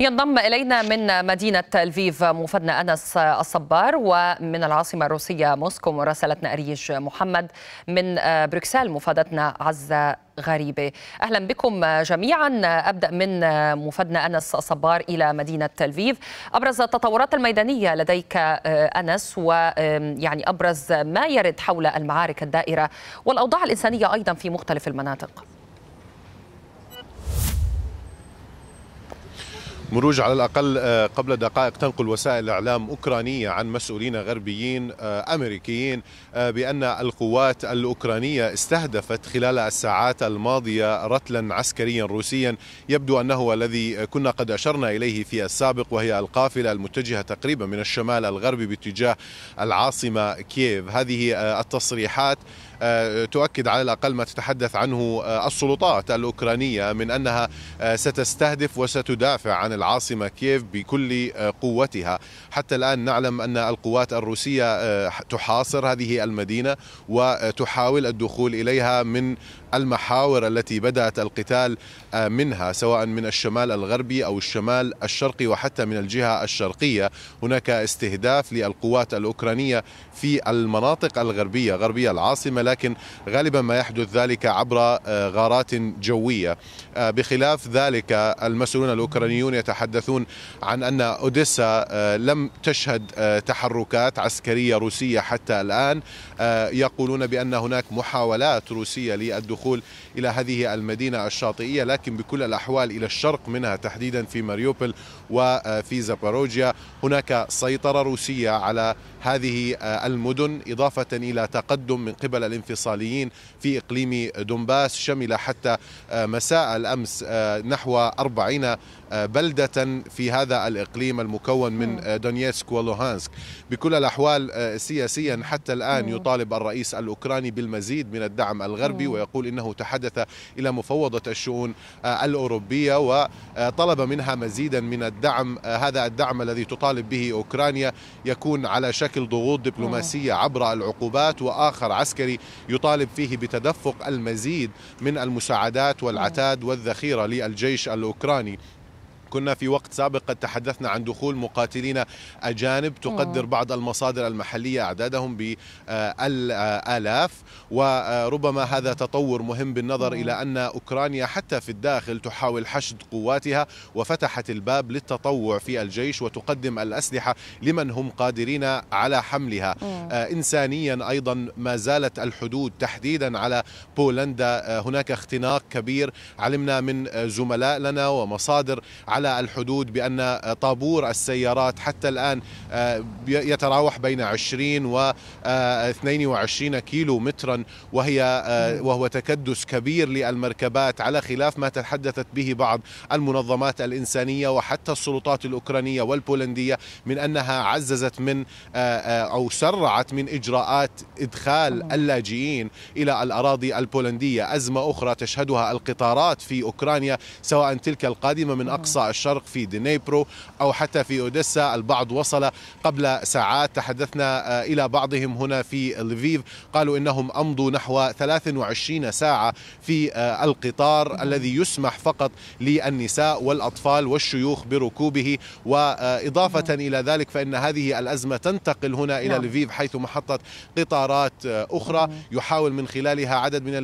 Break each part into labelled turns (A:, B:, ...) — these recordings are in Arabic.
A: ينضم إلينا من مدينة الفيف مفدنا أنس الصبار ومن العاصمة الروسية موسكو مراسلتنا أريج محمد من بروكسل مفادتنا عزة غريبة أهلا بكم جميعا أبدأ من مفادنا أنس الصبار إلى مدينة الفيف أبرز التطورات الميدانية لديك أنس ويعني أبرز ما يرد حول المعارك الدائرة والأوضاع الإنسانية أيضا في مختلف المناطق
B: مروج على الأقل آه، قبل دقائق تنقل وسائل إعلام أوكرانية عن مسؤولين غربيين آه، أمريكيين آه، بأن القوات الأوكرانية استهدفت خلال الساعات الماضية رتلا عسكريا روسيا يبدو أنه الذي كنا قد أشرنا إليه في السابق وهي القافلة المتجهة تقريبا من الشمال الغربي باتجاه العاصمة كييف هذه التصريحات تؤكد على الأقل ما تتحدث عنه السلطات الأوكرانية من أنها ستستهدف وستدافع عن العاصمة كييف بكل آه، قوتها حتى الآن نعلم أن القوات الروسية آه، تحاصر هذه المدينة وتحاول الدخول إليها من المحاور التي بدأت القتال آه، منها سواء من الشمال الغربي أو الشمال الشرقي وحتى من الجهة الشرقية هناك استهداف للقوات الأوكرانية في المناطق الغربية غربية العاصمة لكن غالبا ما يحدث ذلك عبر آه، غارات جوية آه، بخلاف ذلك المسؤولون الأوكرانيون يتحدثون عن أن أوديسا لم تشهد تحركات عسكرية روسية حتى الآن يقولون بأن هناك محاولات روسية للدخول الدخول إلى هذه المدينة الشاطئية لكن بكل الأحوال إلى الشرق منها تحديدا في مريوبل وفي زاباروجيا هناك سيطرة روسية على هذه آه، المدن إضافة إلى تقدم من قبل الانفصاليين في إقليم دنباس شمل حتى آه، مساء الأمس آه، نحو 40 بلدة في هذا الإقليم المكون من دونيسك ولوهانسك بكل الأحوال سياسيا حتى الآن يطالب الرئيس الأوكراني بالمزيد من الدعم الغربي ويقول إنه تحدث إلى مفوضة الشؤون الأوروبية وطلب منها مزيدا من الدعم هذا الدعم الذي تطالب به أوكرانيا يكون على شكل بشكل ضغوط دبلوماسية عبر العقوبات وآخر عسكري يطالب فيه بتدفق المزيد من المساعدات والعتاد والذخيرة للجيش الأوكراني كنا في وقت سابق قد تحدثنا عن دخول مقاتلين أجانب تقدر بعض المصادر المحلية أعدادهم بالآلاف آه، آه، وربما هذا تطور مهم بالنظر إلى أن أوكرانيا حتى في الداخل تحاول حشد قواتها وفتحت الباب للتطوع في الجيش وتقدم الأسلحة لمن هم قادرين على حملها آه، إنسانيا أيضا ما زالت الحدود تحديدا على بولندا هناك اختناق كبير علمنا من زملاء لنا ومصادر على الحدود بأن طابور السيارات حتى الآن آه، يتراوح بين 20 و 22 آه، كيلو مترا وهي آه، وهو تكدس كبير للمركبات على خلاف ما تحدثت به بعض المنظمات الإنسانية وحتى السلطات الأوكرانية والبولندية من أنها عززت من أو سرعت من إجراءات إدخال اللاجئين إلى الأراضي البولندية أزمة أخرى تشهدها القطارات في أوكرانيا سواء تلك القادمة من أقصى الشرق في دنيبرو أو حتى في أوديسا البعض وصل قبل ساعات تحدثنا آه، إلى بعضهم هنا في لفيف قالوا إنهم أمضوا نحو 23 ساعة في آه، القطار الذي يسمح فقط للنساء والأطفال والشيوخ بركوبه وإضافة نعم. إلى ذلك فإن هذه الأزمة تنتقل هنا إلى نعم. لفيف حيث محطة قطارات آه، أخرى نعم. يحاول من خلالها عدد من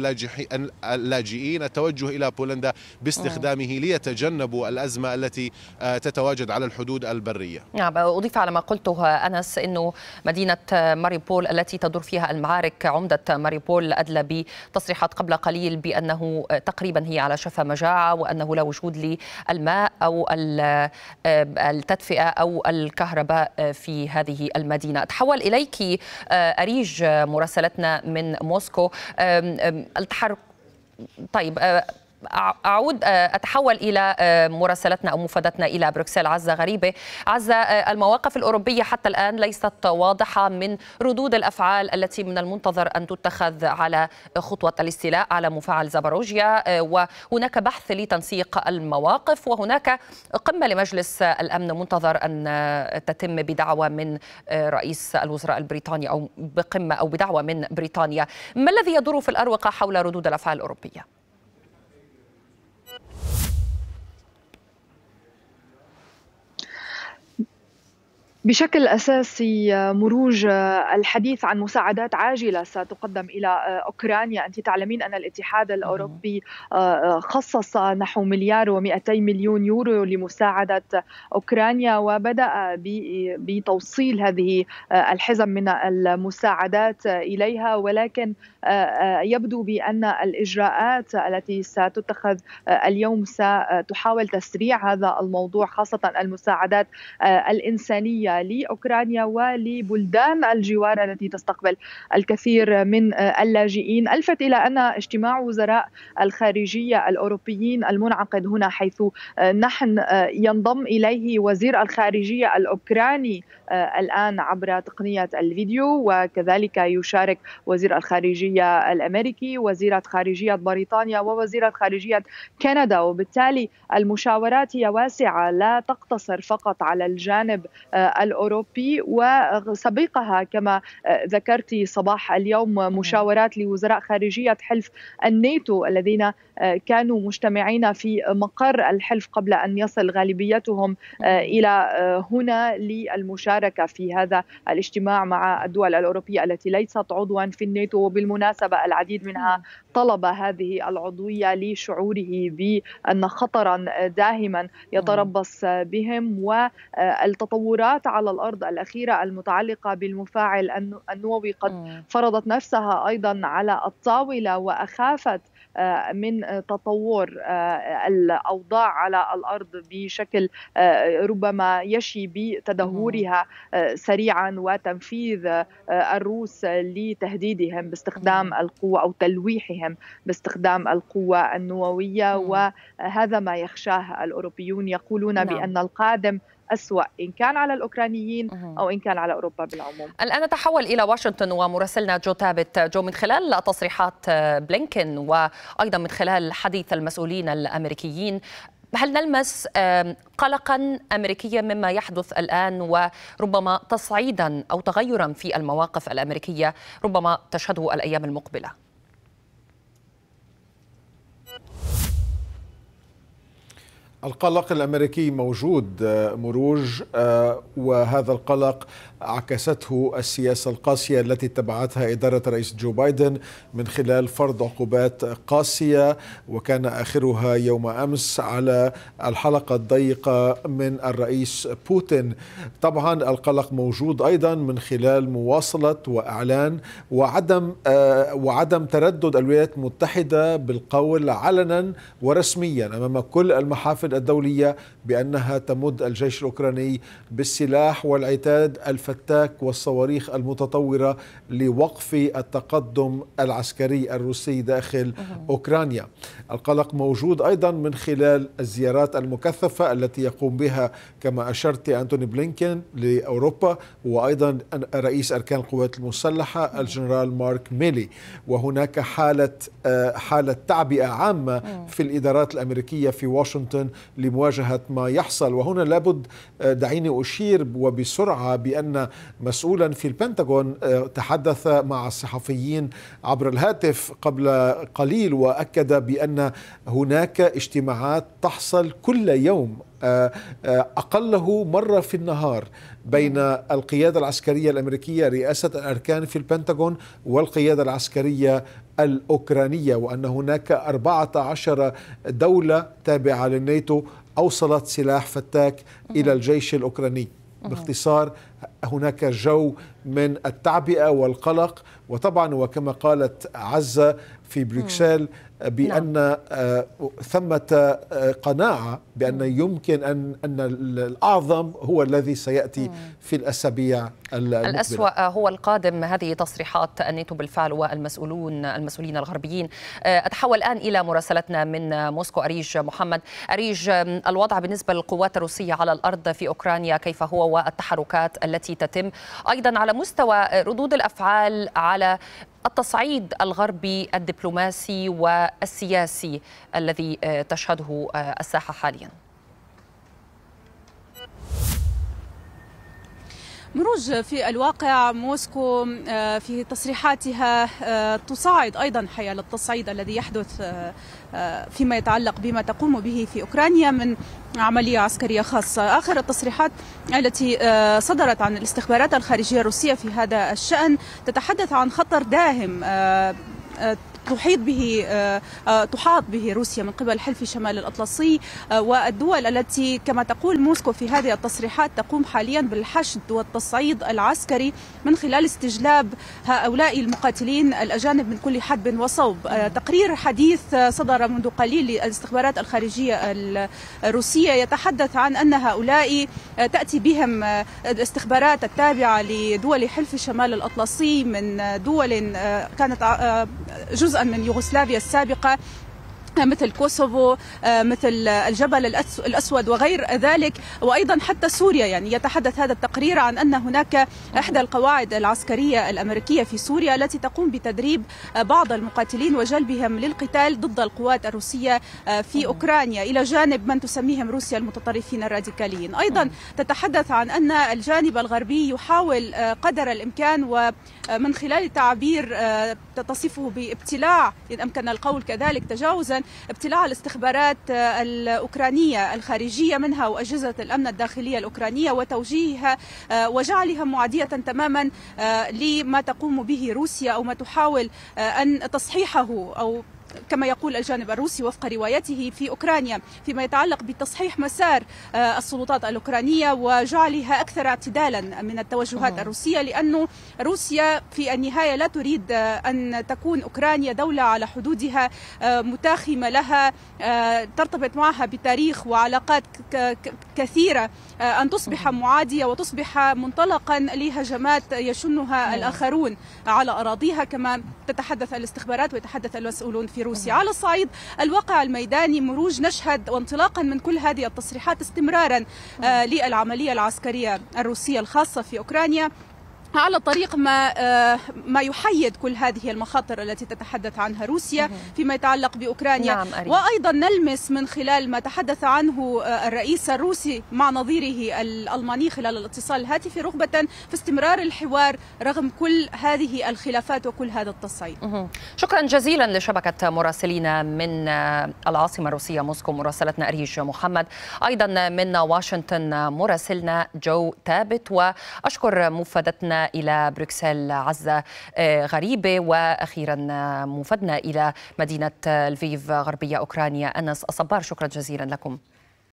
B: اللاجئين التوجه إلى بولندا باستخدامه ليتجنبوا الأزمة التي آه، تتواجد على الحدود البرية
A: نعم أضيف على ما قلته أنس أنه مدينة ماريبول التي تدور فيها المعارك عمدة ماريبول أدلى بتصريحات قبل قليل بأنه آه، تقريبا هي على شفا مجاعة وأنه لا وجود للماء أو آه، التدفئة أو الكهرباء في هذه المدينة أتحول إليك أريج مراسلتنا من موسكو التحرك طيب أعود آه، أتحول إلى آه، مراسلتنا أو مفادتنا إلى بروكسل عزة غريبة عزة آه، المواقف الأوروبية حتى الآن ليست واضحة من ردود الأفعال التي من المنتظر أن تتخذ على خطوة الاستيلاء على مفاعل زاباروجيا وهناك بحث لتنسيق المواقف وهناك قمة لمجلس الأمن منتظر أن تتم بدعوة من رئيس الوزراء البريطاني أو بقمة أو بدعوة من بريطانيا ما الذي يدور في الأروقة حول ردود الأفعال الأوروبية؟
C: بشكل اساسي آه، مروج آه، الحديث عن مساعدات عاجله ستقدم الى آه، اوكرانيا انت تعلمين ان الاتحاد الاوروبي خصص نحو مليار و200 مليون يورو لمساعده اوكرانيا وبدا بتوصيل هذه الحزم من المساعدات اليها ولكن يبدو بان الاجراءات التي ستتخذ اليوم ستحاول تسريع هذا الموضوع خاصه المساعدات الانسانيه لأوكرانيا ولبلدان الجوار التي تستقبل الكثير من آه، اللاجئين ألفت إلى أن اجتماع وزراء الخارجية الأوروبيين المنعقد هنا حيث آه، نحن آه، ينضم إليه وزير الخارجية الأوكراني آه، الآن عبر تقنية الفيديو وكذلك يشارك وزير الخارجية الأمريكي وزيرة خارجية بريطانيا ووزيرة خارجية كندا وبالتالي المشاورات هي واسعة لا تقتصر فقط على الجانب آه، الأوروبي وسبقها كما آه، ذكرت صباح اليوم مشاورات لوزراء خارجية حلف الناتو الذين كانوا مجتمعين في مقر الحلف قبل أن يصل غالبيتهم إلى هنا للمشاورات المشاركه في هذا الاجتماع مع الدول الاوروبيه التي ليست عضوا في الناتو وبالمناسبه العديد منها طلب هذه العضويه لشعوره بان خطرا داهما يتربص بهم والتطورات على الارض الاخيره المتعلقه بالمفاعل النووي قد فرضت نفسها ايضا على الطاوله واخافت آه، من تطور آه، الاوضاع على الارض بشكل آه، ربما يشي بتدهورها سريعا وتنفيذ الروس لتهديدهم باستخدام القوه او تلويحهم باستخدام القوه النوويه وهذا ما يخشاه الاوروبيون يقولون نعم. بان القادم أسوأ إن كان على الأوكرانيين أو إن كان على أوروبا بالعموم
A: الآن نتحول إلى واشنطن ومراسلنا جو تابت جو من خلال تصريحات بلينكن وأيضا من خلال حديث المسؤولين الأمريكيين هل نلمس قلقا امريكيا مما يحدث الان وربما تصعيدا او تغيرا في المواقف الامريكيه ربما تشهده الايام المقبله؟
D: القلق الامريكي موجود آه، مروج آه، وهذا القلق عكسته السياسه القاسيه التي اتبعتها اداره الرئيس جو بايدن من خلال فرض عقوبات قاسيه وكان اخرها يوم امس على الحلقه الضيقه من الرئيس بوتين. طبعا القلق موجود ايضا من خلال مواصله واعلان وعدم آه، وعدم تردد الولايات المتحده بالقول علنا ورسميا امام كل المحافل الدولية بأنها تمد الجيش الأوكراني بالسلاح والعتاد الفتاك والصواريخ المتطورة لوقف التقدم العسكري الروسي داخل أوكرانيا القلق موجود أيضا من خلال الزيارات المكثفة التي يقوم بها كما أشرت أنتوني بلينكين لأوروبا وأيضا رئيس أركان القوات المسلحة الجنرال مارك ميلي وهناك حالة آه، حالة تعبئة عامة في الإدارات الأمريكية في واشنطن لمواجهة ما يحصل وهنا لابد آه، دعيني أشير وبسرعة بأن مسؤولا في البنتاغون آه، تحدث مع الصحفيين عبر الهاتف قبل قليل وأكد بأن هناك اجتماعات تحصل كل يوم آه، آه، أقله مرة في النهار بين القيادة العسكرية الأمريكية رئاسة الأركان في البنتاغون والقيادة العسكرية الأوكرانية وأن هناك 14 دولة تابعة للناتو أوصلت سلاح فتاك إلى الجيش الأوكراني باختصار هناك جو من التعبئه والقلق وطبعا وكما قالت عزه في بروكسل بان نعم. آه، ثمه آه، قناعه بان يمكن ان ان الاعظم هو الذي سياتي في الاسابيع المقبله الاسوا
A: هو القادم هذه تصريحات الناتو بالفعل والمسؤولون المسؤولين الغربيين آه، اتحول الان الى مراسلتنا من موسكو اريج محمد اريج الوضع بالنسبه للقوات الروسيه على الارض في اوكرانيا كيف هو والتحركات التي تتم أيضا على مستوى ردود الأفعال على التصعيد الغربي الدبلوماسي والسياسي الذي آه، تشهده آه، الساحة حالياً مروج في الواقع موسكو
E: آه، في تصريحاتها تصاعد ايضا حيال التصعيد الذي يحدث فيما يتعلق بما تقوم به في اوكرانيا من عملية عسكرية خاصة آخر التصريحات التي آه، صدرت عن الاستخبارات الخارجية الروسية في هذا الشأن تتحدث عن خطر داهم آه، آه، تحيط به آه، آه، تحاط به روسيا من قبل حلف شمال الأطلسي آه، والدول التي كما تقول موسكو في هذه التصريحات تقوم حاليا بالحشد والتصعيد العسكري من خلال استجلاب هؤلاء المقاتلين الأجانب من كل حدب وصوب تقرير حديث صدر منذ قليل للاستخبارات الخارجية الروسية يتحدث عن أن هؤلاء تأتي بهم الاستخبارات التابعة لدول حلف شمال الأطلسي من دول كانت جزء جزءا من يوغوسلافيا السابقة آه، مثل كوسوفو آه، مثل الجبل الأسود وغير ذلك وأيضا حتى سوريا يعني يتحدث هذا التقرير عن أن هناك إحدى القواعد العسكرية الأمريكية في سوريا التي تقوم بتدريب آه، بعض المقاتلين وجلبهم للقتال ضد القوات الروسية في أوكرانيا إلى جانب من تسميهم روسيا المتطرفين الراديكاليين أيضا تتحدث عن أن الجانب الغربي يحاول قدر الإمكان ومن خلال تعبير تصفه بابتلاع إن أمكن القول كذلك تجاوزا ابتلاع الاستخبارات الأوكرانية الخارجية منها وأجهزة الأمن الداخلية الأوكرانية وتوجيهها آه، وجعلها معادية تماما آه، لما تقوم به روسيا أو ما تحاول آه، أن تصحيحه أو كما يقول الجانب الروسي وفق روايته في أوكرانيا فيما يتعلق بتصحيح مسار آه، السلطات الأوكرانية وجعلها أكثر اعتدالا من التوجهات آه. الروسية لأن روسيا في النهاية لا تريد آه، أن تكون أوكرانيا دولة على حدودها متاخمة لها ترتبط معها بتاريخ وعلاقات كثيرة آه، أن تصبح معادية وتصبح منطلقا لهجمات يشنها نعم. الآخرون على أراضيها كما تتحدث الاستخبارات ويتحدث المسؤولون في روسيا نعم. على الصعيد الواقع الميداني مروج نشهد وانطلاقا من كل هذه التصريحات استمرارا آه، نعم. للعملية العسكرية الروسية الخاصة في أوكرانيا على طريق ما آه، ما يحيد كل هذه المخاطر التي تتحدث عنها روسيا فيما يتعلق باوكرانيا نعم وايضا نلمس من خلال ما تحدث عنه آه، الرئيس الروسي مع نظيره الالماني خلال الاتصال الهاتفي رغبه في استمرار الحوار رغم كل هذه الخلافات وكل هذا التصعيد.
A: شكرا جزيلا لشبكه مراسلينا من آه، العاصمه الروسيه موسكو مراسلتنا اريج محمد ايضا من واشنطن مراسلنا جو ثابت واشكر مفادتنا إلى بروكسل عزة آه، غريبة وأخيرا آه، مفدنا إلى مدينة آه، لفيف غربية أوكرانيا أنس الصبار شكرا جزيلا لكم